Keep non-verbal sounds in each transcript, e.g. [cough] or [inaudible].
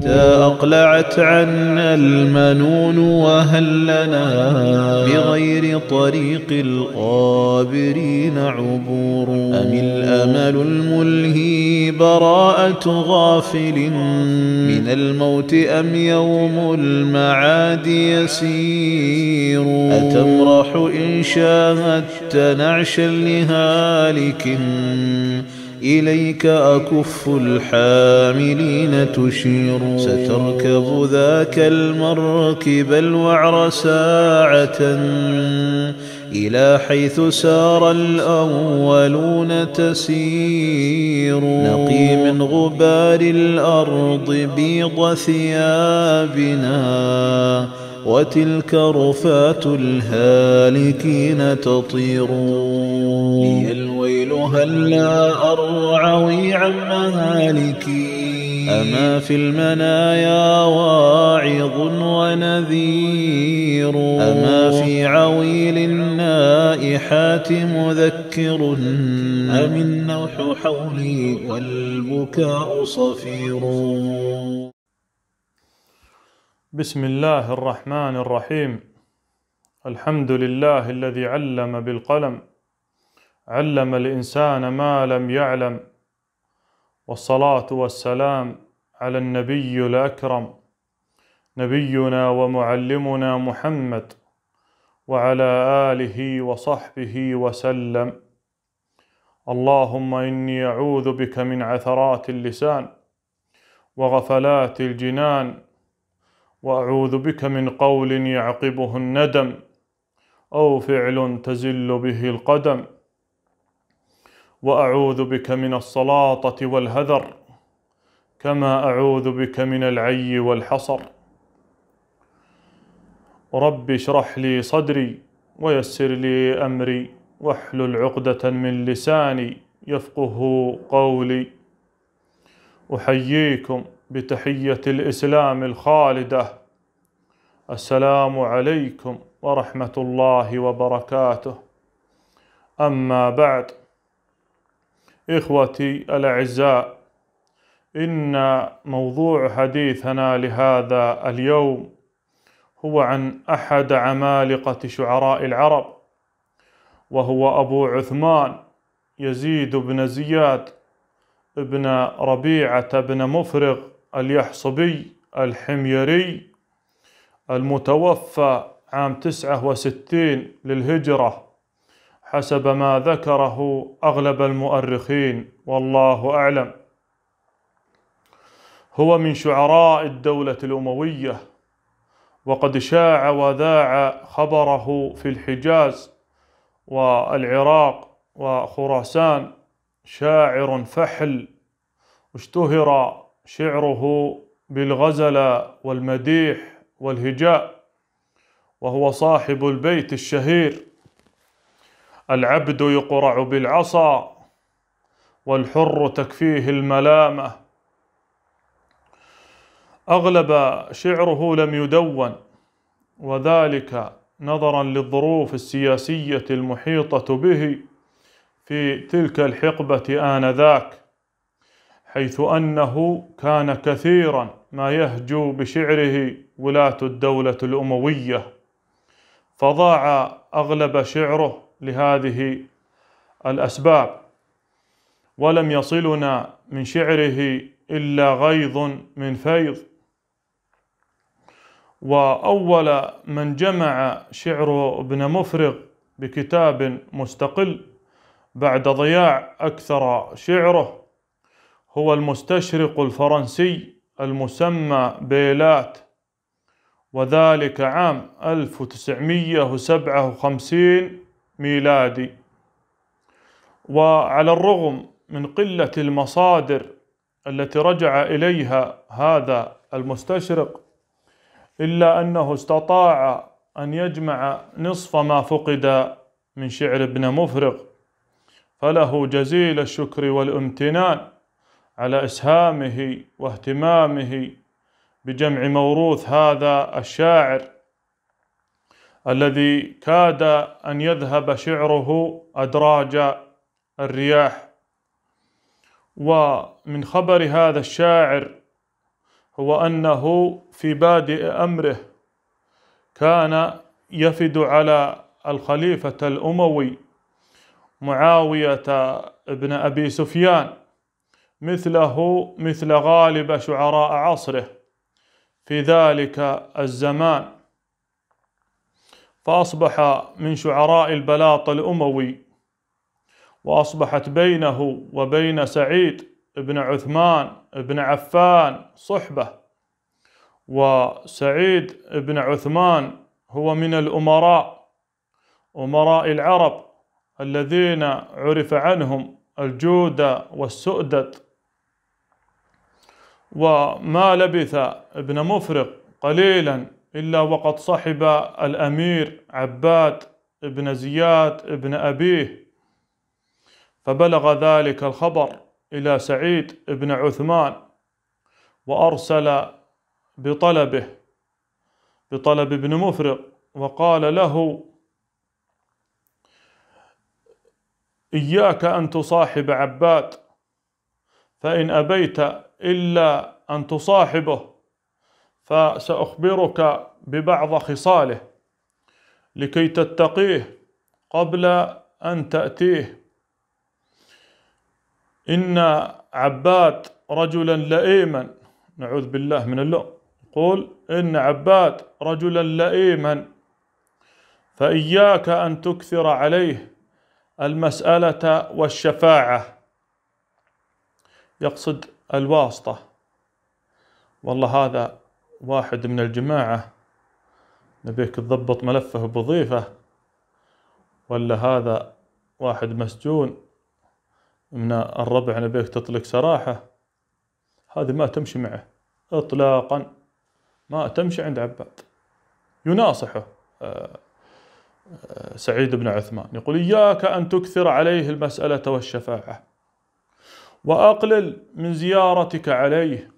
حتى أقلعت عنا المنون وهل لنا بغير طريق القابرين عبور أم الأمل الملهي براءة غافل من الموت أم يوم المعاد يسير أتمرح إن شاهدت نعشا لهالك إليك أكف الحاملين تشير ستركب ذاك المركب الوعر ساعة إلى حيث سار الأولون تسير نقي من غبار الأرض بيض ثيابنا وتلك رفات الهالكين تطير لي الويل هلا أروعوي عن هالكين أما في المنايا واعظ ونذير أما في عويل النائحات مذكر أم النوح حولي والبكاء صفير بسم الله الرحمن الرحيم الحمد لله الذي علم بالقلم علم الانسان ما لم يعلم والصلاه والسلام على النبي الاكرم نبينا ومعلمنا محمد وعلى اله وصحبه وسلم اللهم اني اعوذ بك من عثرات اللسان وغفلات الجنان واعوذ بك من قول يعقبه الندم او فعل تزل به القدم واعوذ بك من السلاطه والهذر كما اعوذ بك من العي والحصر رب اشرح لي صدري ويسر لي امري واحلل عقده من لساني يفقه قولي احييكم بتحية الإسلام الخالدة السلام عليكم ورحمة الله وبركاته أما بعد إخوتي الأعزاء إن موضوع حديثنا لهذا اليوم هو عن أحد عمالقة شعراء العرب وهو أبو عثمان يزيد بن زياد بن ربيعة بن مفرغ اليحصبي الحميري المتوفى عام تسعة وستين للهجرة حسب ما ذكره أغلب المؤرخين والله أعلم هو من شعراء الدولة الأموية وقد شاع وذاع خبره في الحجاز والعراق وخراسان شاعر فحل اشتهر شعره بالغزل والمديح والهجاء وهو صاحب البيت الشهير العبد يقرع بالعصا والحر تكفيه الملامه اغلب شعره لم يدون وذلك نظرا للظروف السياسيه المحيطه به في تلك الحقبه انذاك حيث أنه كان كثيرا ما يهجو بشعره ولاة الدولة الأموية فضاع أغلب شعره لهذه الأسباب ولم يصلنا من شعره إلا غيظ من فيض وأول من جمع شعر ابن مفرغ بكتاب مستقل بعد ضياع أكثر شعره هو المستشرق الفرنسي المسمى بيلات وذلك عام 1957 ميلادي وعلى الرغم من قلة المصادر التي رجع إليها هذا المستشرق إلا أنه استطاع أن يجمع نصف ما فقد من شعر ابن مفرغ فله جزيل الشكر والامتنان على اسهامه واهتمامه بجمع موروث هذا الشاعر الذي كاد ان يذهب شعره ادراج الرياح ومن خبر هذا الشاعر هو انه في بادئ امره كان يفد على الخليفه الاموي معاويه بن ابي سفيان مثله مثل غالب شعراء عصره في ذلك الزمان فأصبح من شعراء البلاط الأموي وأصبحت بينه وبين سعيد بن عثمان بن عفان صحبة وسعيد بن عثمان هو من الأمراء أمراء العرب الذين عرف عنهم الجودة والسؤدد وما لبث ابن مفرق قليلا إلا وقد صحب الأمير عباد ابن زياد ابن أبيه فبلغ ذلك الخبر إلى سعيد بن عثمان وأرسل بطلبه بطلب ابن مفرق وقال له إياك أن تصاحب عباد فإن أبيت إلا أن تصاحبه فسأخبرك ببعض خصاله لكي تتقيه قبل أن تأتيه إن عباد رجلا لئيما نعوذ بالله من اللؤم قل إن عباد رجلا لئيما فإياك أن تكثر عليه المسألة والشفاعة يقصد الواسطة والله هذا واحد من الجماعة نبيك تضبط ملفه بوظيفة ولا هذا واحد مسجون من الربع نبيك تطلق سراحة هذه ما تمشي معه إطلاقا ما تمشي عند عباد يناصحه آه، آه، سعيد بن عثمان يقول إياك أن تكثر عليه المسألة والشفاعة واقلل من زيارتك عليه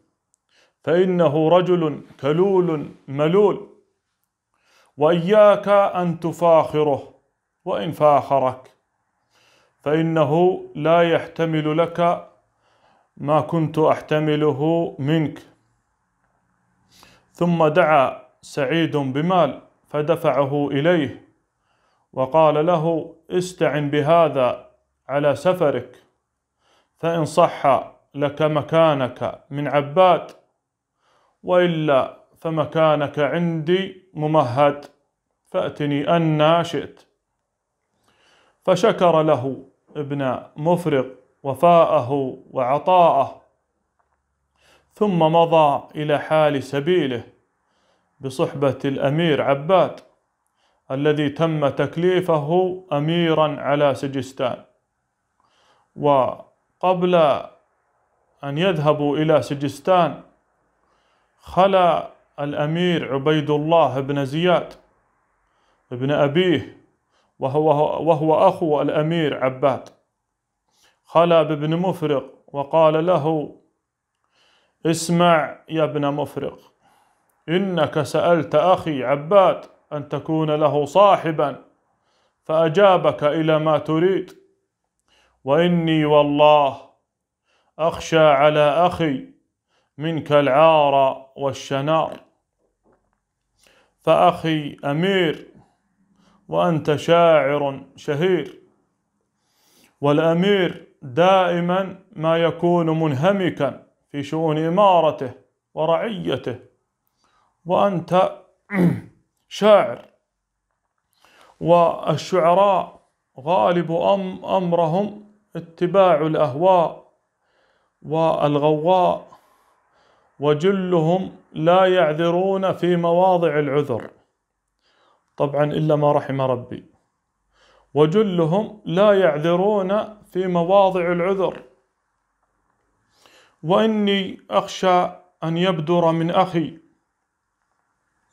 فانه رجل كلول ملول واياك ان تفاخره وان فاخرك فانه لا يحتمل لك ما كنت احتمله منك ثم دعا سعيد بمال فدفعه اليه وقال له استعن بهذا على سفرك فإن صح لك مكانك من عباد وإلا فمكانك عندي ممهد فأتني أنا شئت فشكر له ابن مفرق وفاءه وعطاءه ثم مضى إلى حال سبيله بصحبة الأمير عباد الذي تم تكليفه أميرا على سجستان و قبل أن يذهبوا إلى سجستان خلا الأمير عبيد الله بن زياد ابن أبيه وهو, وهو أخو الأمير عباد خلا بابن مفرق وقال له اسمع يا ابن مفرق إنك سألت أخي عباد أن تكون له صاحبا فأجابك إلى ما تريد واني والله اخشى على اخي منك العار والشنار فاخي امير وانت شاعر شهير والامير دائما ما يكون منهمكا في شؤون امارته ورعيته وانت [clears throat] شاعر والشعراء غالب أم امرهم اتباع الاهواء والغواء وجلهم لا يعذرون في مواضع العذر طبعا الا ما رحم ربي وجلهم لا يعذرون في مواضع العذر واني اخشى ان يبدر من اخي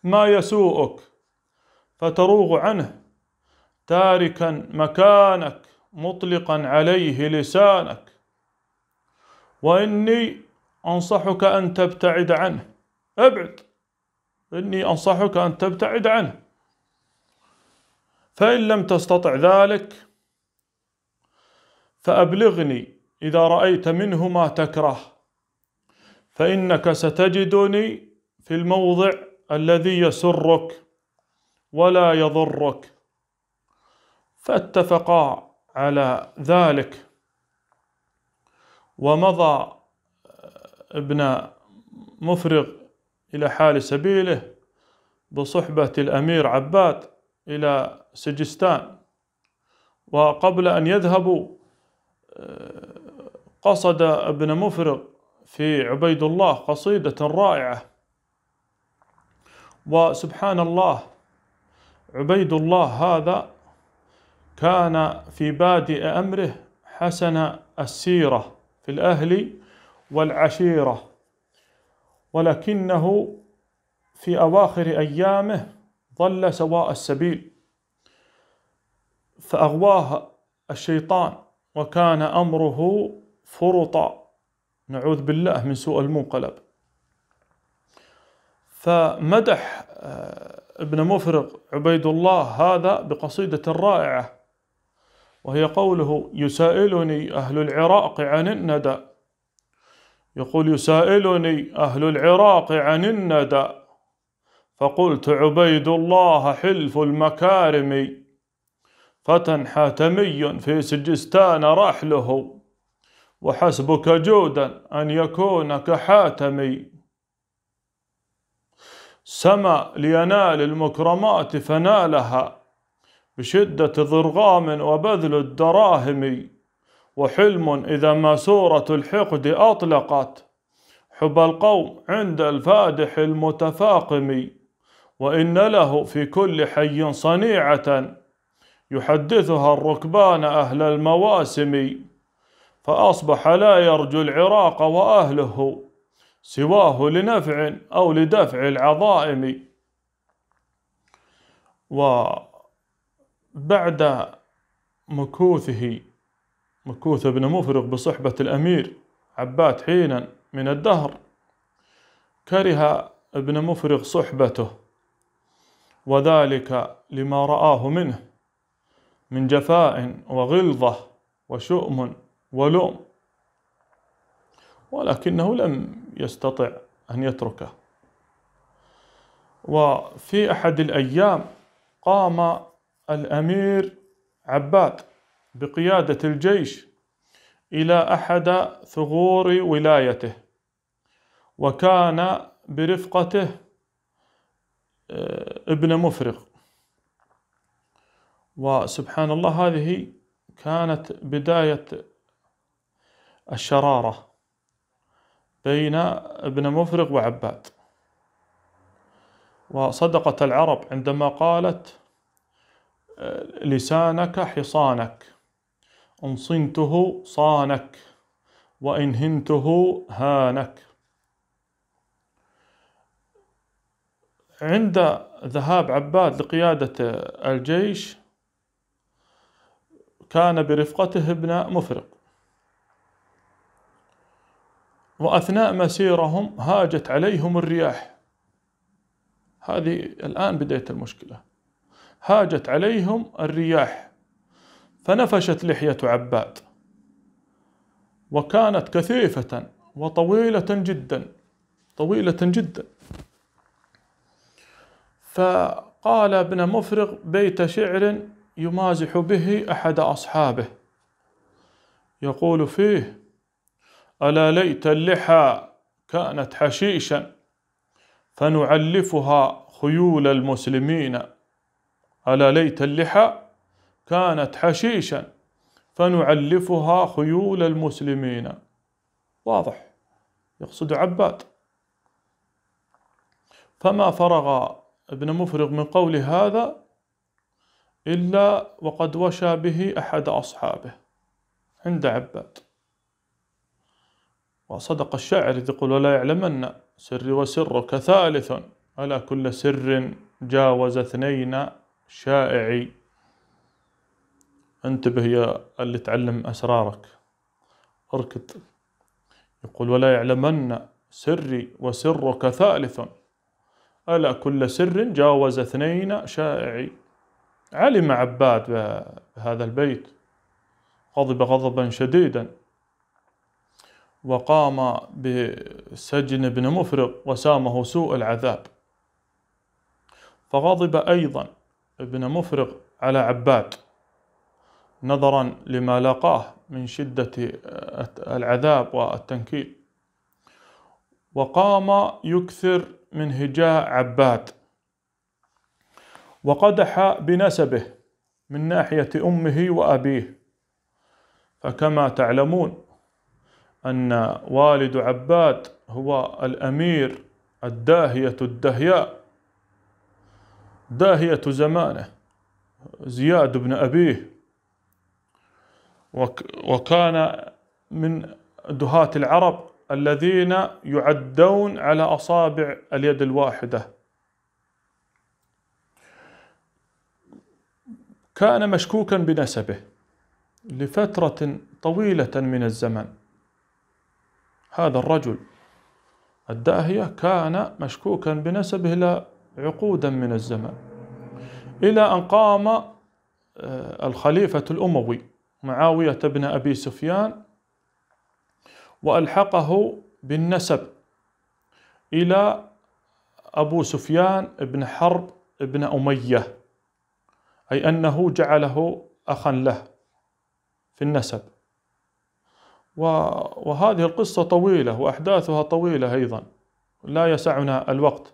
ما يسوءك فتروغ عنه تاركا مكانك مطلقا عليه لسانك واني انصحك ان تبتعد عنه ابعد اني انصحك ان تبتعد عنه فان لم تستطع ذلك فابلغني اذا رايت منه ما تكره فانك ستجدني في الموضع الذي يسرك ولا يضرك فاتفقا على ذلك ومضى آه، ابن مفرغ إلى حال سبيله بصحبة الأمير عباد إلى سجستان وقبل أن يذهبوا آه، قصد ابن مفرغ في عبيد الله قصيدة رائعة وسبحان الله عبيد الله هذا كان في بادئ أمره حسن السيرة في الأهل والعشيرة ولكنه في أواخر أيامه ظل سواء السبيل فأغواه الشيطان وكان أمره فرطا نعوذ بالله من سوء المنقلب فمدح آه، ابن مفرغ عبيد الله هذا بقصيدة رائعة وهي قوله يسائلني أهل العراق عن الندى يقول يسائلني أهل العراق عن الندى فقلت عبيد الله حلف المكارم فتى حاتمي في سجستان رحله وحسبك جودا أن يكون كحاتمي سما لينال المكرمات فنالها بشدة ضرغام وبذل الدراهم وحلم إذا ما سورة الحقد أطلقت حب القوم عند الفادح المتفاقم وإن له في كل حي صنيعة يحدثها الركبان أهل المواسم فأصبح لا يرجو العراق وأهله سواه لنفع أو لدفع العظائم و بعد مكوثه مكوث بن مفرغ بصحبة الأمير عباد حينا من الدهر كره ابن مفرغ صحبته وذلك لما رآه منه من جفاء وغلظة وشؤم ولؤم ولكنه لم يستطع أن يتركه وفي أحد الأيام قام الأمير عباد بقيادة الجيش إلى أحد ثغور ولايته وكان برفقته آه، ابن مفرق وسبحان الله هذه كانت بداية الشرارة بين ابن مفرق وعباد وصدقت العرب عندما قالت لسانك حصانك إن صنته صانك وإن هنته هانك عند ذهاب عباد لقيادة الجيش كان برفقته ابن مفرق وأثناء مسيرهم هاجت عليهم الرياح هذه الآن بداية المشكلة هاجت عليهم الرياح فنفشت لحية عباد وكانت كثيفة وطويلة جدا طويلة جدا فقال ابن مفرغ بيت شعر يمازح به أحد أصحابه يقول فيه ألا ليت اللحى كانت حشيشا فنعلفها خيول المسلمين على ليت اللحى كانت حشيشا فنعلفها خيول المسلمين واضح يقصد عباد فما فرغ ابن مفرغ من قول هذا إلا وقد وشى به أحد أصحابه عند عباد وصدق الشاعر إذ يقول ولا يعلمن سري وسرك ثالث على كل سر جاوز اثنين شائعي انتبه يا اللي تعلم أسرارك اركض يقول ولا يعلمن سري وسرك ثالث ألا كل سر جاوز اثنين شائعي علم عباد بهذا البيت غضب غضبا شديدا وقام بسجن ابن مفرق وسامه سوء العذاب فغضب أيضا ابن مفرغ على عباد نظرا لما لاقاه من شدة آه، العذاب والتنكيل وقام يكثر من هجاء عباد وقدح بنسبه من ناحية أمه وأبيه فكما تعلمون أن والد عباد هو الأمير الداهية الدهياء داهية زمانه زياد بن أبيه وكان من دهاة العرب الذين يعدون على أصابع اليد الواحدة كان مشكوكا بنسبه لفترة طويلة من الزمن هذا الرجل الداهية كان مشكوكا بنسبه إلى عقودا من الزمان إلى أن قام آه، الخليفة الأموي معاوية بن أبي سفيان وألحقه بالنسب إلى أبو سفيان بن حرب بن أمية أي أنه جعله أخا له في النسب وهذه القصة طويلة وأحداثها طويلة أيضا لا يسعنا الوقت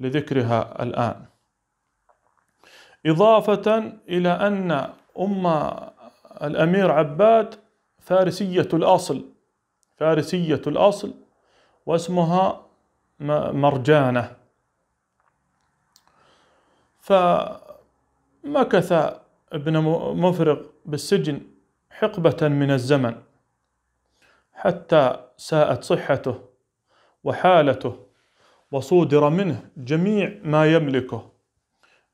لذكرها الآن إضافة إلى أن أم الأمير عباد فارسية الأصل فارسية الأصل واسمها مرجانة فمكث ابن مفرغ بالسجن حقبة من الزمن حتى ساءت صحته وحالته وصودر منه جميع ما يملكه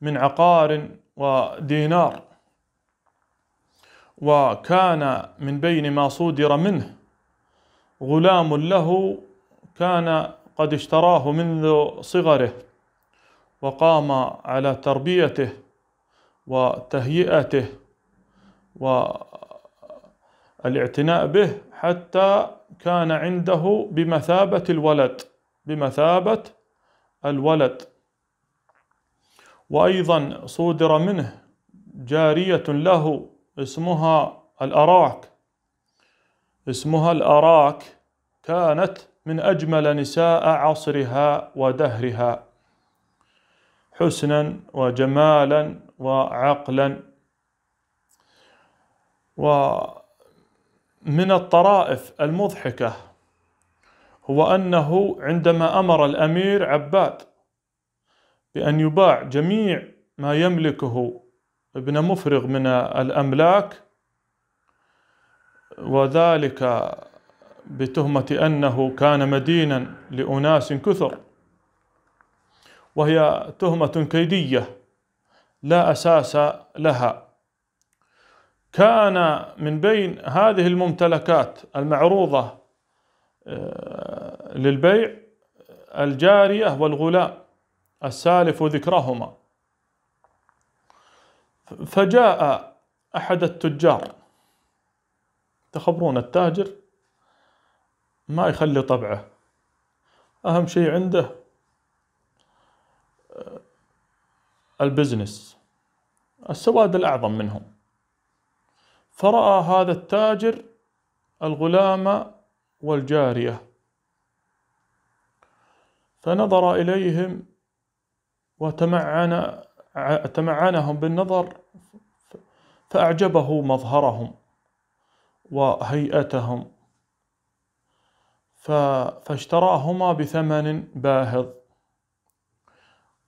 من عقار ودينار وكان من بين ما صودر منه غلام له كان قد اشتراه منذ صغره وقام على تربيته وتهيئته والاعتناء به حتى كان عنده بمثابة الولد بمثابة الولد وأيضا صودر منه جارية له اسمها الأراك اسمها الأراك كانت من أجمل نساء عصرها ودهرها حسنا وجمالا وعقلا ومن الطرائف المضحكه هو أنه عندما أمر الأمير عباد بأن يباع جميع ما يملكه ابن مفرغ من الأملاك وذلك بتهمة أنه كان مدينا لأناس كثر وهي تهمة كيدية لا أساس لها كان من بين هذه الممتلكات المعروضة آه، للبيع الجارية والغلام السالف ذكرهما فجاء أحد التجار تخبرون التاجر ما يخلي طبعه أهم شيء عنده آه، البزنس السواد الأعظم منهم فرأى هذا التاجر الغلام والجارية فنظر إليهم وتمعن تمعنهم بالنظر فأعجبه مظهرهم وهيئتهم فاشتراهما بثمن باهظ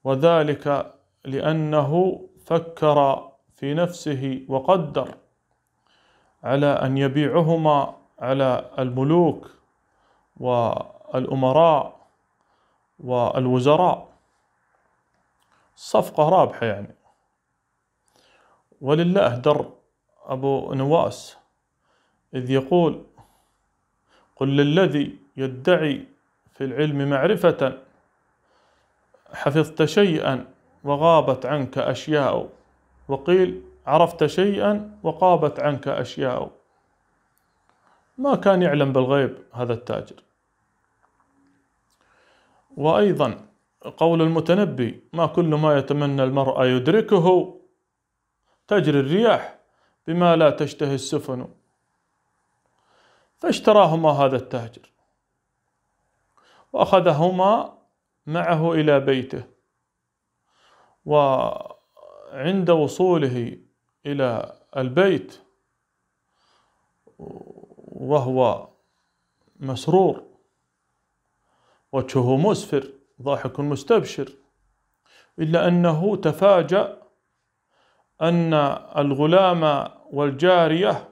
وذلك لأنه فكر في نفسه وقدر على أن يبيعهما على الملوك والأمراء والوزراء صفقة رابحة يعني ولله در أبو نواس إذ يقول قل للذي يدعي في العلم معرفة حفظت شيئا وغابت عنك أشياء وقيل عرفت شيئا وقابت عنك أشياء ما كان يعلم بالغيب هذا التاجر وأيضا قول المتنبي ما كل ما يتمنى المرء يدركه تجري الرياح بما لا تشتهي السفن فاشتراهما هذا التاجر وأخذهما معه إلى بيته وعند وصوله إلى البيت وهو مسرور وجهه مسفر ضاحك مستبشر إلا أنه تفاجأ أن الغلام والجارية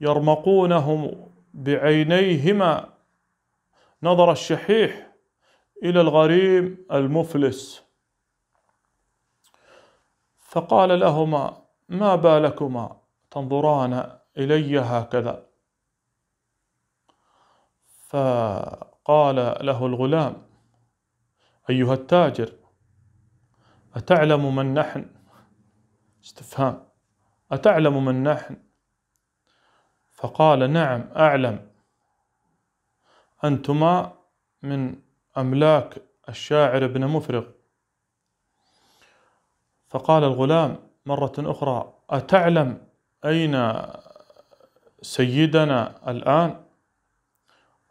يرمقونه بعينيهما نظر الشحيح إلى الغريم المفلس فقال لهما ما بالكما تنظران إلي هكذا فقال له الغلام أيها التاجر أتعلم من نحن استفهام أتعلم من نحن فقال نعم أعلم أنتما من أملاك الشاعر ابن مفرغ فقال الغلام مرة أخرى أتعلم أين سيدنا الآن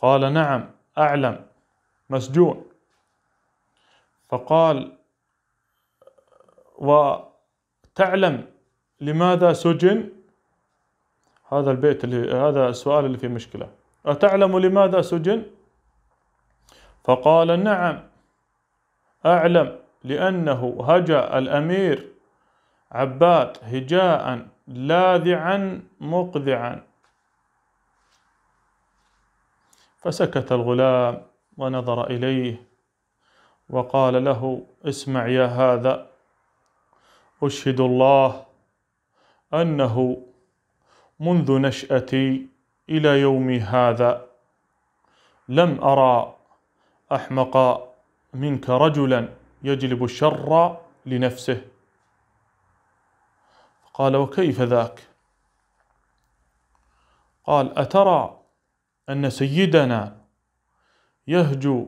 قال نعم أعلم مسجون فقال وتعلم لماذا سجن هذا البيت اللي هذا السؤال اللي فيه مشكلة أتعلم لماذا سجن فقال نعم أعلم لأنه هجأ الأمير عباد هجاء لاذعا مقذعا فسكت الغلام ونظر إليه وقال له اسمع يا هذا أشهد الله أنه منذ نشأتي إلى يومي هذا لم أرى أحمق منك رجلا يجلب الشر لنفسه قال وكيف ذاك قال أترى أن سيدنا يهجو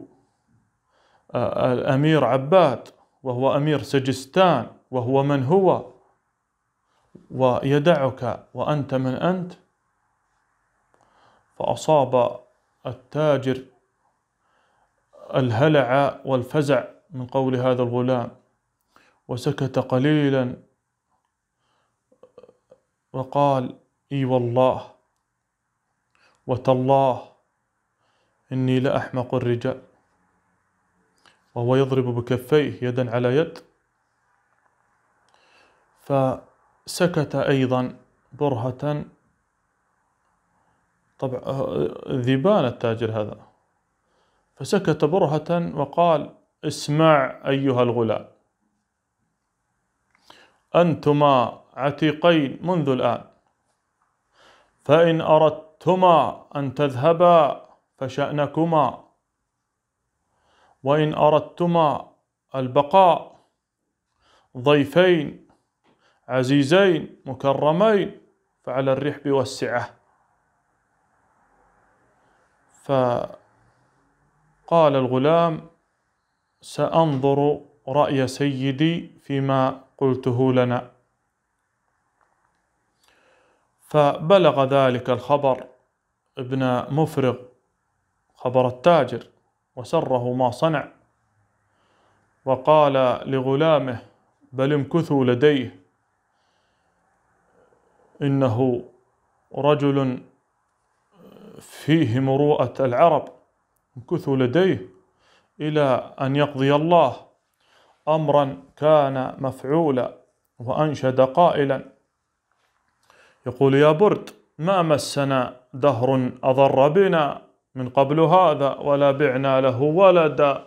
آه، الأمير عباد وهو أمير سجستان وهو من هو ويدعك وأنت من أنت فأصاب التاجر الهلع والفزع من قول هذا الغلام وسكت قليلا وقال اي والله وتالله إني لأحمق الرجال وهو يضرب بكفيه يدا على يد فسكت أيضا برهة طبعا ذبان التاجر هذا فسكت برهة وقال اسمع أيها الغلام أنتما عتيقين منذ الآن فإن أردتما أن تذهبا فشأنكما وإن أردتما البقاء ضيفين عزيزين مكرمين فعلى الرحب والسعة فقال الغلام سأنظر رأي سيدي فيما قلته لنا فبلغ ذلك الخبر ابن مفرغ خبر التاجر وسره ما صنع وقال لغلامه بل امكثوا لديه انه رجل فيه مروءه العرب امكثوا لديه الى ان يقضي الله امرا كان مفعولا وانشد قائلا يقول يا برد ما مسنا دهر أضر بنا من قبل هذا ولا بعنا له ولدا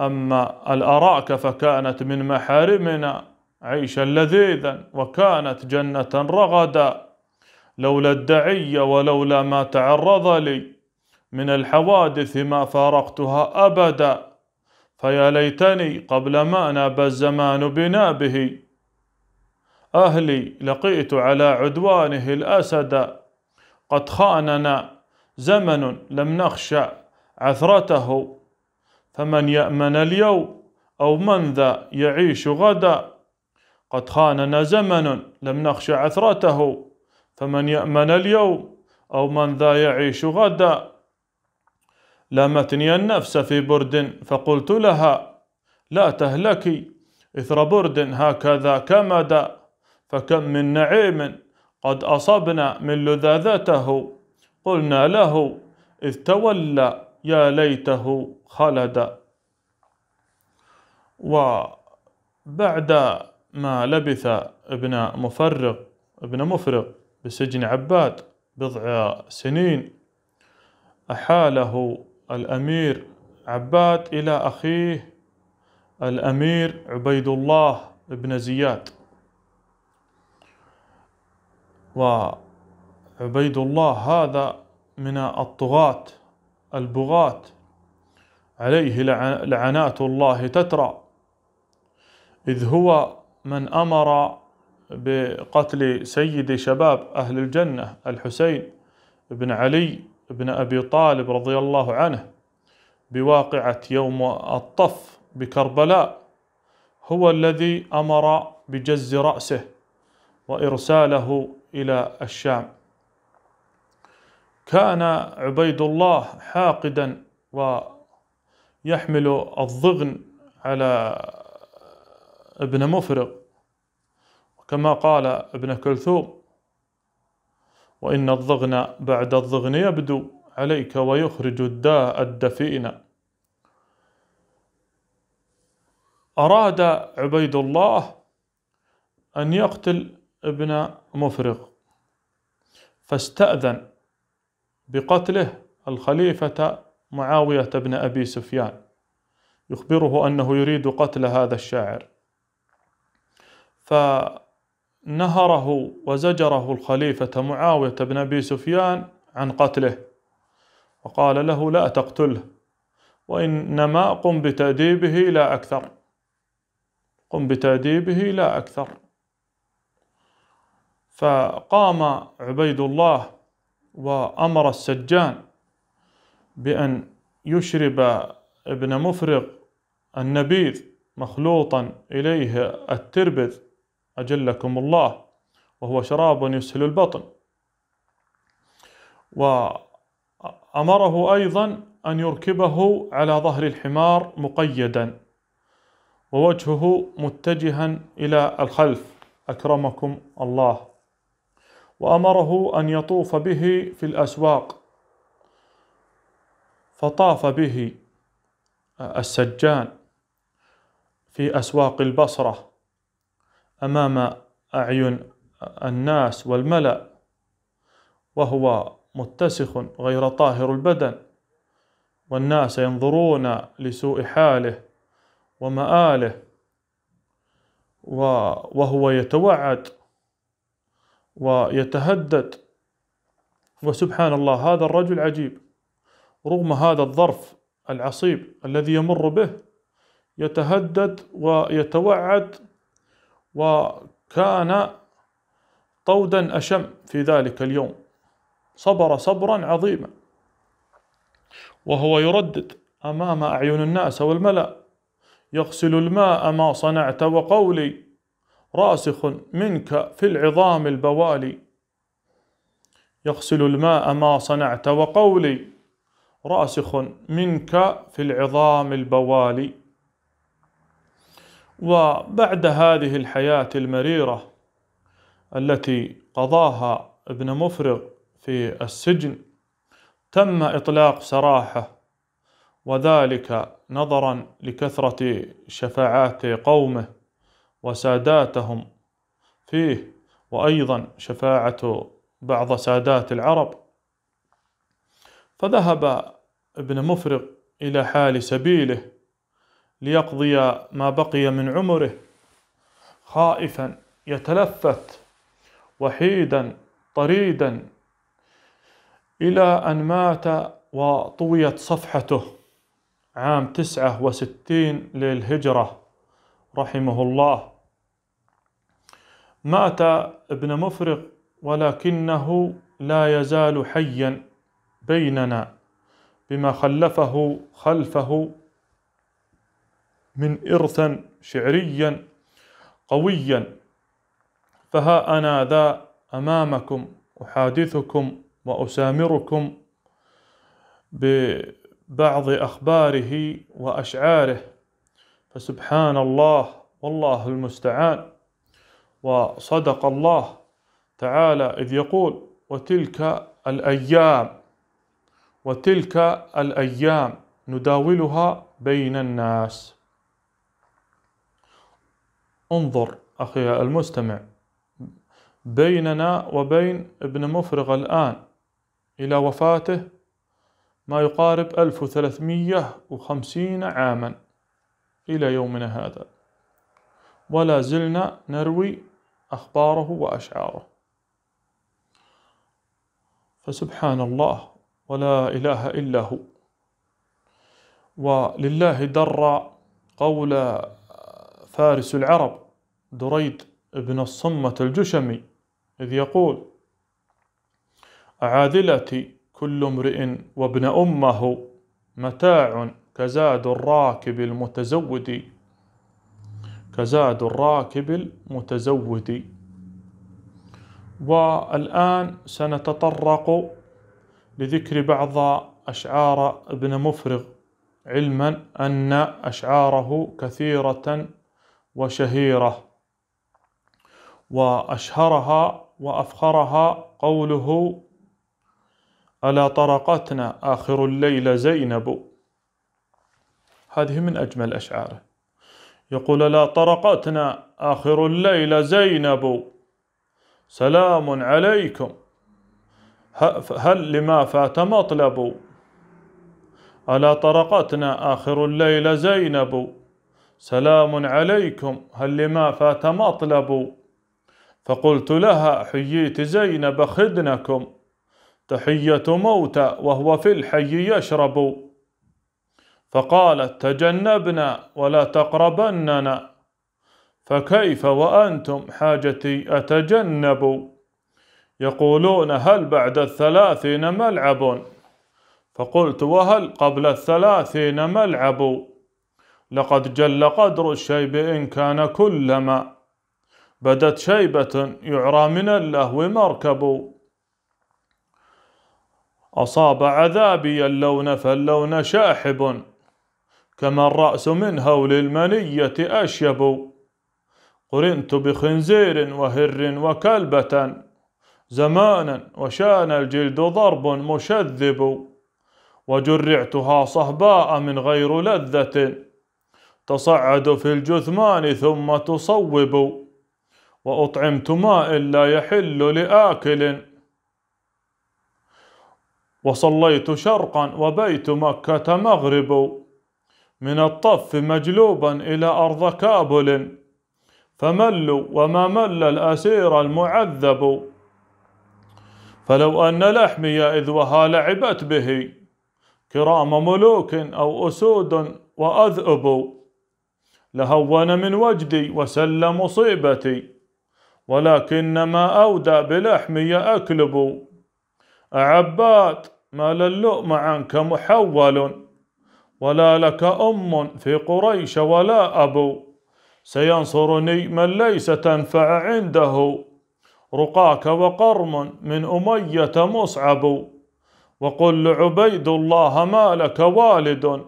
أما الأراك فكانت من محارمنا عيشا لذيذا وكانت جنة رغدا لولا الدعي ولولا ما تعرض لي من الحوادث ما فارقتها أبدا فيا ليتني قبل ما ناب الزمان بنابه أهلي لقيت على عدوانه الأسد قد خاننا زمن لم نخشى عثرته فمن يأمن اليوم أو من ذا يعيش غدا قد خاننا زمن لم نخشى عثرته فمن يأمن اليوم أو من ذا يعيش غدا لامتني النفس في برد فقلت لها لا تهلكي إثر برد هكذا كمدا فكم من نعيم قد أصبنا من لذاذته قلنا له إذ تولى يا ليته خلدا وبعد ما لبث ابن مفرق ابن مفرق بسجن عباد بضع سنين أحاله الأمير عباد إلى أخيه الأمير عبيد الله بن زياد وعبيد الله هذا من الطغاة البغاة عليه لعنات الله تترى إذ هو من أمر بقتل سيد شباب أهل الجنة الحسين بن علي بن أبي طالب رضي الله عنه بواقعة يوم الطف بكربلاء هو الذي أمر بجز رأسه وإرساله إلى الشام كان عبيد الله حاقدا ويحمل الضغن على ابن مفرغ كما قال ابن كلثوم وإن الضغن بعد الضغن يبدو عليك ويخرج الداء الدفئن أراد عبيد الله أن يقتل ابن مفرغ فاستأذن بقتله الخليفة معاوية بن أبي سفيان يخبره أنه يريد قتل هذا الشاعر فنهره وزجره الخليفة معاوية بن أبي سفيان عن قتله وقال له لا تقتله وإنما قم بتأديبه لا أكثر قم بتأديبه لا أكثر فقام عبيد الله وأمر السجان بأن يشرب ابن مفرغ النبيذ مخلوطا إليه التربذ أجلكم الله وهو شراب يسهل البطن وأمره أيضا أن يركبه على ظهر الحمار مقيدا ووجهه متجها إلى الخلف أكرمكم الله وأمره أن يطوف به في الأسواق فطاف به السجان في أسواق البصرة أمام أعين الناس والملأ وهو متسخ غير طاهر البدن والناس ينظرون لسوء حاله ومآله وهو يتوعد ويتهدد وسبحان الله هذا الرجل عجيب رغم هذا الظرف العصيب الذي يمر به يتهدد ويتوعد وكان طودا أشم في ذلك اليوم صبر صبرا عظيما وهو يردد أمام أعين الناس والملأ يغسل الماء ما صنعت وقولي راسخ منك في العظام البوالي يغسل الماء ما صنعت وقولي راسخ منك في العظام البوالي وبعد هذه الحياة المريرة التي قضاها ابن مفرغ في السجن تم إطلاق سراحه وذلك نظرا لكثرة شفاعات قومه وساداتهم فيه وأيضا شفاعة بعض سادات العرب فذهب ابن مفرق إلى حال سبيله ليقضي ما بقي من عمره خائفا يتلفت وحيدا طريدا إلى أن مات وطويت صفحته عام تسعة وستين للهجرة رحمه الله مات ابن مفرق ولكنه لا يزال حيا بيننا بما خلفه خلفه من إرثا شعريا قويا فها أنا ذا أمامكم أحادثكم وأسامركم ببعض أخباره وأشعاره فسبحان الله والله المستعان وصدق الله تعالى إذ يقول وتلك الأيام وتلك الأيام نداولها بين الناس انظر أخي المستمع بيننا وبين ابن مفرغ الآن إلى وفاته ما يقارب 1350 عاما إلى يومنا هذا ولا زلنا نروي أخباره وأشعاره فسبحان الله ولا إله إلا هو ولله در قول فارس العرب دريد بن الصمة الجشمي إذ يقول أعاذلتي كل امرئ وابن أمه متاع كزاد الراكب المتزود كزاد الراكب المتزود والآن سنتطرق لذكر بعض أشعار ابن مفرغ علما أن أشعاره كثيرة وشهيرة وأشهرها وأفخرها قوله ألا طرقتنا آخر الليل زينب هذه من أجمل أشعاره يقول لا طرقتنا آخر الليل زينب سلام عليكم هل لما فات مطلب ألا طرقتنا آخر الليل زينب سلام عليكم هل لما فات مطلب فقلت لها حييت زينب خدنكم تحية موتى وهو في الحي يشرب فقالت تجنبنا ولا تقربننا فكيف وأنتم حاجتي أتجنب يقولون هل بعد الثلاثين ملعب فقلت وهل قبل الثلاثين ملعب لقد جل قدر الشيب إن كان كلما بدت شيبة يعرى من اللهو مركب أصاب عذابي اللون فاللون شاحب كما الرأس من هول المنية أشيب قرنت بخنزير وهر وكلبة زمانا وشان الجلد ضرب مشذب وجرعتها صهباء من غير لذة تصعد في الجثمان ثم تصوب وأطعمت ماء لا يحل لآكل وصليت شرقا وبيت مكة مغرب من الطف مجلوبا إلى أرض كابل فملوا وما مل الأسير المعذب فلو أن لحمي إذ وها لعبت به كرام ملوك أو أسود وأذئب لهون من وجدي وسل مصيبتي ولكن ما أودى بلحمي أكلب أعبات ما للؤم عنك محول ولا لك أم في قريش ولا أب سينصرني من ليس تنفع عنده رقاك وقرم من أمية مصعب وقل لعبيد الله ما لك والد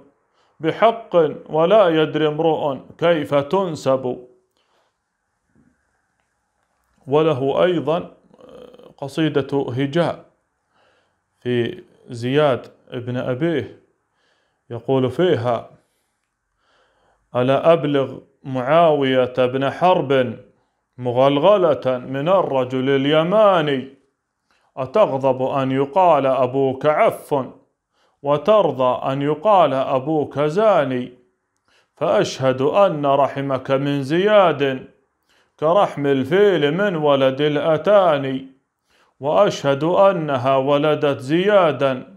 بحق ولا يدري امرؤ كيف تنسب وله أيضا قصيدة هجاء في زياد ابن أبيه يقول فيها ألا أبلغ معاوية بن حرب مغلغلة من الرجل اليماني أتغضب أن يقال أبوك عف وترضى أن يقال أبوك زاني فأشهد أن رحمك من زياد كرحم الفيل من ولد الأتاني وأشهد أنها ولدت زيادا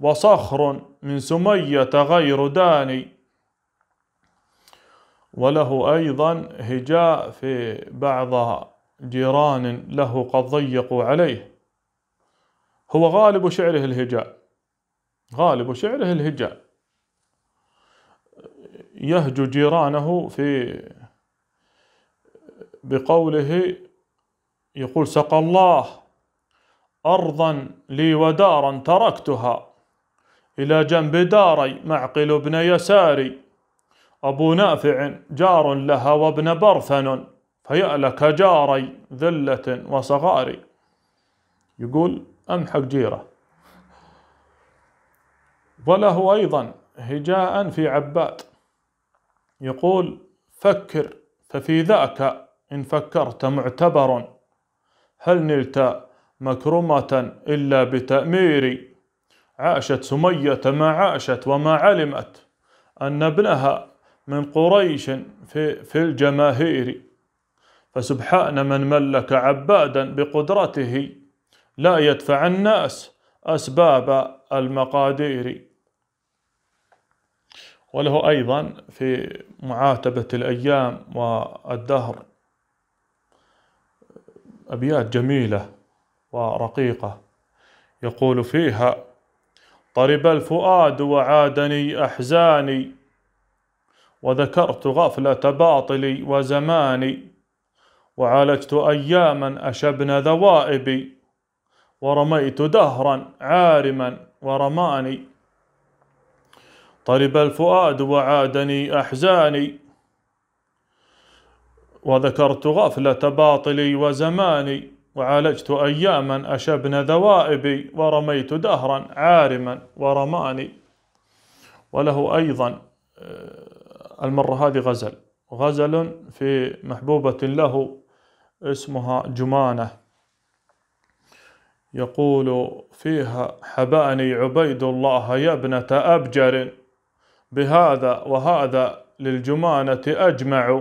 وصخر من سمية غير داني وله أيضا هجاء في بعض جيران له قد ضيقوا عليه هو غالب شعره الهجاء غالب شعره الهجاء يهجو جيرانه في بقوله يقول سقى الله أرضا لي ودارا تركتها إلى جنب داري معقل بن يساري أبو نافع جار لها وابن برثن فيا لك جاري ذلة وصغاري يقول أمحق جيره وله أيضا هجاء في عباد يقول فكر ففي ذاك إن فكرت معتبر هل نلت مكرمة إلا بتأميري عاشت سمية ما عاشت وما علمت أن ابنها من قريش في, في الجماهير فسبحان من ملك عبادا بقدرته لا يدفع الناس أسباب المقادير وله أيضا في معاتبة الأيام والدهر أبيات جميلة ورقيقة يقول فيها طرب الفؤاد وعادني أحزاني وذكرت غفلة باطلي وزماني وعالجت أياما أشبن ذوائبي ورميت دهرا عارما ورماني طرب الفؤاد وعادني أحزاني وذكرت غفلة باطلي وزماني وعالجت أياما أشبن ذوائبي ورميت دهرا عارما ورماني وله أيضا آه، المرة هذه غزل غزل في محبوبة له اسمها جمانة يقول فيها حباني عبيد الله يا ابنة أبجر بهذا وهذا للجمانة أجمع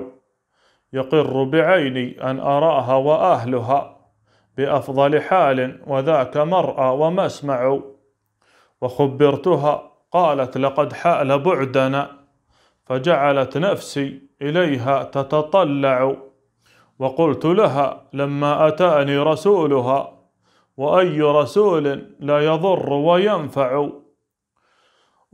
يقر بعيني أن أراها وأهلها بأفضل حال وذاك مرأى ومسمع وخبرتها قالت لقد حال بعدنا فجعلت نفسي إليها تتطلع وقلت لها لما أتاني رسولها وأي رسول لا يضر وينفع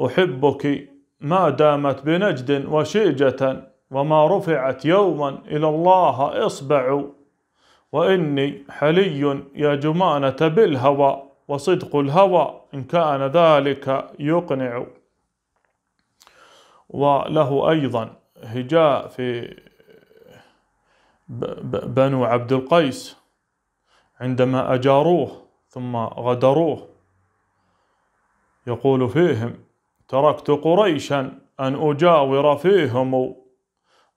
أحبك ما دامت بنجد وشيجة وما رفعت يوما إلى الله إصبع وإني حلي يا جمانة بالهوى وصدق الهوى إن كان ذلك يقنع وله أيضا هجاء في بنو عبد القيس عندما أجاروه ثم غدروه يقول فيهم تركت قريشا أن أجاور فيهم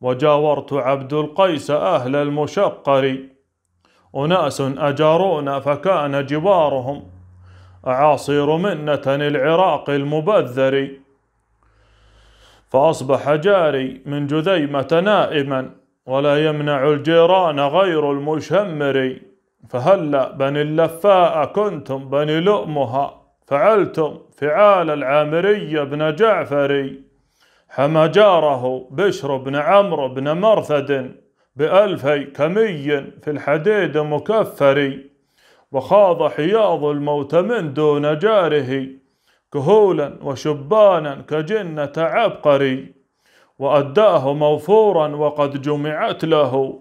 وجاورت عبد القيس أهل المشقر أناس أجارونا فكان جبارهم أعاصير منة العراق المبذر فأصبح جاري من جذيمة نائما ولا يمنع الجيران غير المشمر فهلا بني اللفاء كنتم بني لؤمها فعلتم فعال العامري بن جعفري حمى جاره بشر بن عمرو بن مرثد بألفي كمي في الحديد مكفري وخاض حياض الموت من دون جاره كهولا وشبانا كجنة عبقري وأداه موفورا وقد جمعت له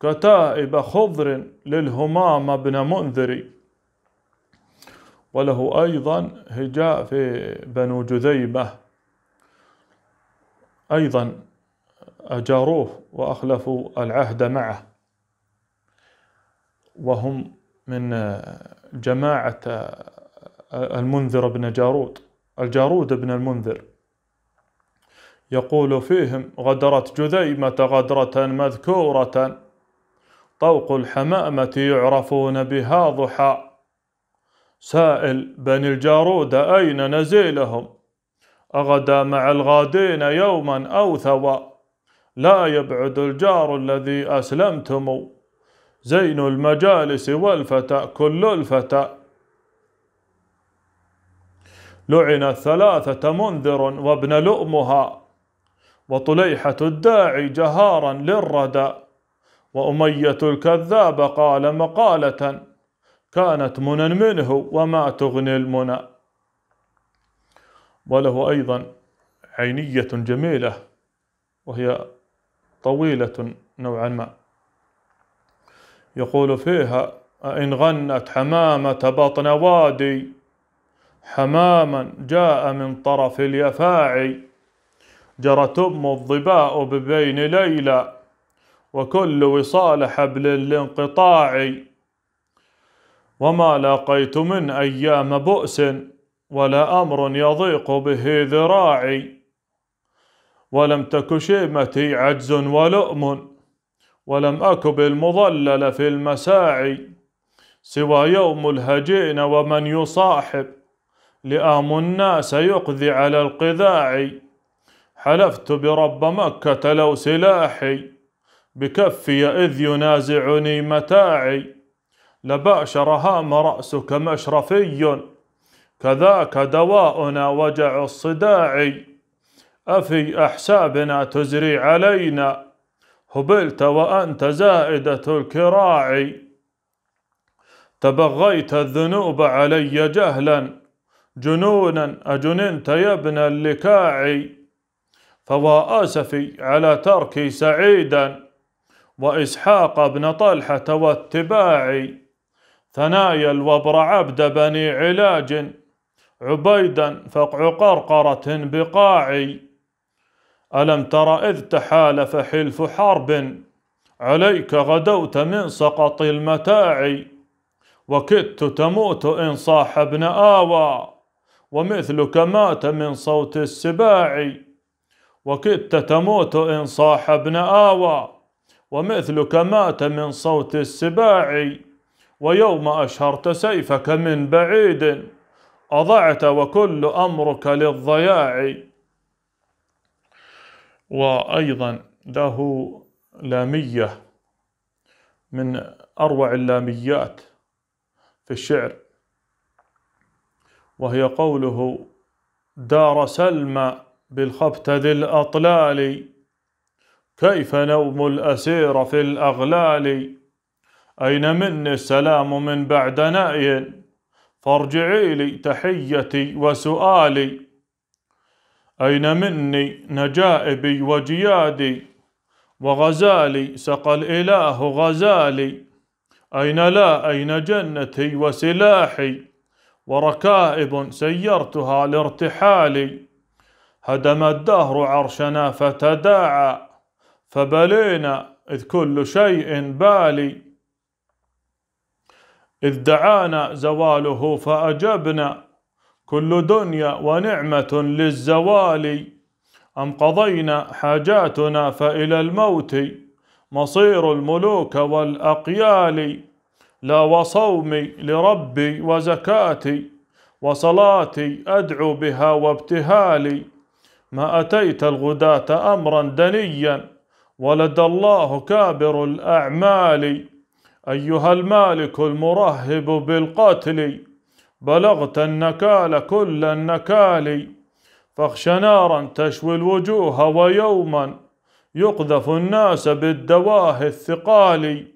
كتائب خضر للهمام بن منذر وله أيضا هجاء في بنو جذيبة أيضا أجاروه وأخلفوا العهد معه وهم من جماعة المنذر بن جارود الجارود بن المنذر يقول فيهم غدرت جذيمة غدرة مذكورة طوق الحمامة يعرفون بها ضحى سائل بني الجارود أين نزيلهم أغدا مع الغادين يوما أو ثوى لا يبعد الجار الذي أسلمتم زين المجالس والفتى كل الفتى لعن الثلاثة منذر وابن لؤمها وطليحة الداعي جهارا للردى وأمية الكذاب قال مقالة كانت منى منه وما تغني المنى وله أيضا عينية جميلة وهي طويلة نوعا ما يقول فيها إن غنت حمامة بطن وادي حماما جاء من طرف اليفاعي جرت أم الظباء ببين ليلى وكل وصال حبل الانقطاع وما لاقيت من أيام بؤس ولا أمر يضيق به ذراعي ولم تك شيمتي عجز ولؤم ولم أك بالمضلل في المساعي سوى يوم الهجين ومن يصاحب لآم الناس يقضي على القذاع حلفت برب مكة لو سلاحي بكفي إذ ينازعني متاعي لباشر هام رأسك مشرفي كذاك دواؤنا وجع الصداع أفي أحسابنا تزري علينا هبلت وأنت زائدة الكراع تبغيت الذنوب علي جهلا جنونا أجننت يا ابن اللكاع فوا أسفي على تركي سعيدا وإسحاق بن طلحة واتباعي ثنايا الوبر عبد بني علاج عبيدا فقع قرقرة بقاعي ألم تر إذ تحالف حلف حرب عليك غدوت من سقط المتاع وكدت تموت إن صاحبنا آوى ومثلك مات من صوت السباع وكدت تموت إن صاحبنا آوى ومثلك مات من صوت السباع ويوم أشهرت سيفك من بعيد أضعت وكل أمرك للضياع وأيضا له لامية من أروع اللاميات في الشعر وهي قوله دار سلمى بالخبت ذي الأطلال كيف نوم الأسير في الأغلال أين مني السلام من بعد نأي فارجعي لي تحيتي وسؤالي أين مني نجائبي وجيادي وغزالي سقى الإله غزالي أين لا أين جنتي وسلاحي وركائب سيرتها لارتحالي هدم الدهر عرشنا فتداعى فبلينا إذ كل شيء بالي إذ دعانا زواله فأجبنا كل دنيا ونعمة للزوال أم قضينا حاجاتنا فإلى الموت مصير الملوك والأقيال لا وصومي لربي وزكاتي وصلاتي أدعو بها وابتهالي ما أتيت الغداة أمرا دنيا ولد الله كابر الأعمال أيها المالك المرهب بالقتل بلغت النكال كل النكال فاخش نارا تشوي الوجوه ويوما يقذف الناس بالدواه الثقال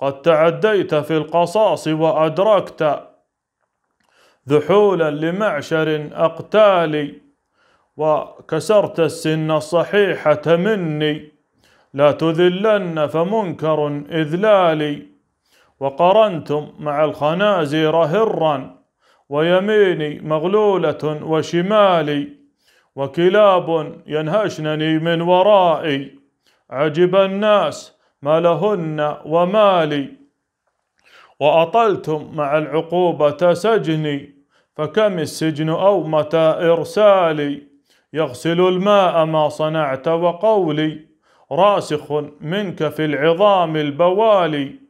قد تعديت في القصاص وأدركت ذحولا لمعشر أقتال وكسرت السن الصحيحة مني لا تذلن فمنكر إذلالي وقرنتم مع الخنازير هرًا ويميني مغلولة وشمالي وكلاب ينهشنني من ورائي عجب الناس ما لهن ومالي وأطلتم مع العقوبة سجني فكم السجن أو متى إرسالي يغسل الماء ما صنعت وقولي راسخ منك في العظام البوالي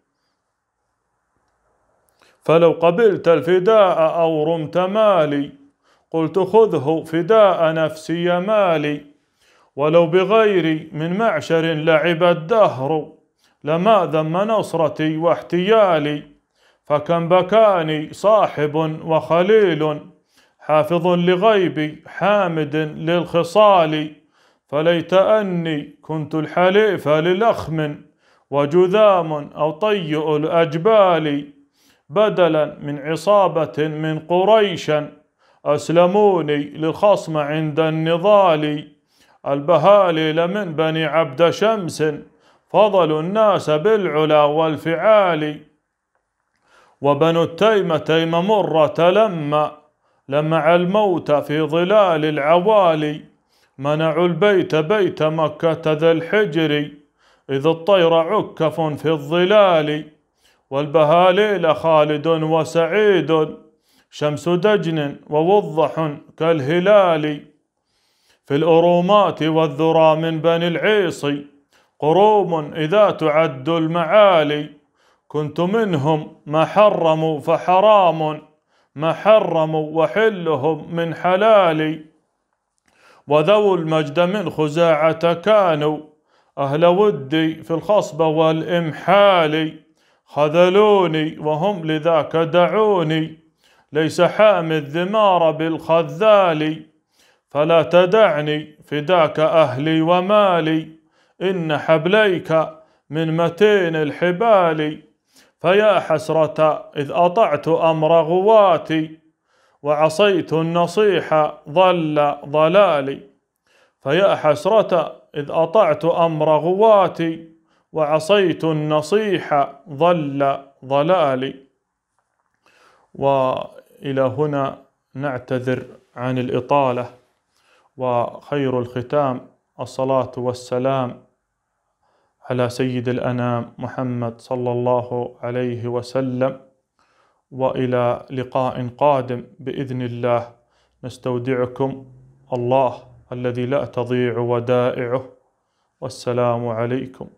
فلو قبلت الفداء أو رمت مالي قلت خذه فداء نفسي مالي ولو بغيري من معشر لعب الدهر لما ذم نصرتي واحتيالي فكم بكاني صاحب وخليل حافظ لغيبي حامد للخصال فليت أني كنت الحليف للأخم وجذام أو طيء الأجبال بدلا من عصابة من قريش أسلموني للخصم عند النضال البهاليل من بني عبد شمس فضلوا الناس بالعلا والفعال وبنو التيمة تيم مرة لما لمع الموت في ظلال العوالي منعوا البيت بيت مكة ذا الحجر إذ الطير عكف في الظلال والبهاليل خالد وسعيد شمس دجن ووضح كالهلال في الأرومات والذرى من بني العيصي قروم إذا تعد المعالي كنت منهم ما حرموا فحرام ما حرموا وحلهم من حلالي وذو المجد من خزاعة كانوا أهل ودي في الخصب والإمحالي خذلوني وهم لذاك دعوني ليس حامي الذمار بالخذال فلا تدعني فداك أهلي ومالي إن حبليك من متين الحبال فيا حسرة إذ أطعت أمر غواتي وعصيت النصيح ضل ضلالي فيا حسرة إذ أطعت أمر غواتي وعصيت النصيح ضل ضلالي والى هنا نعتذر عن الاطاله وخير الختام الصلاه والسلام على سيد الانام محمد صلى الله عليه وسلم والى لقاء قادم باذن الله نستودعكم الله الذي لا تضيع ودائعه والسلام عليكم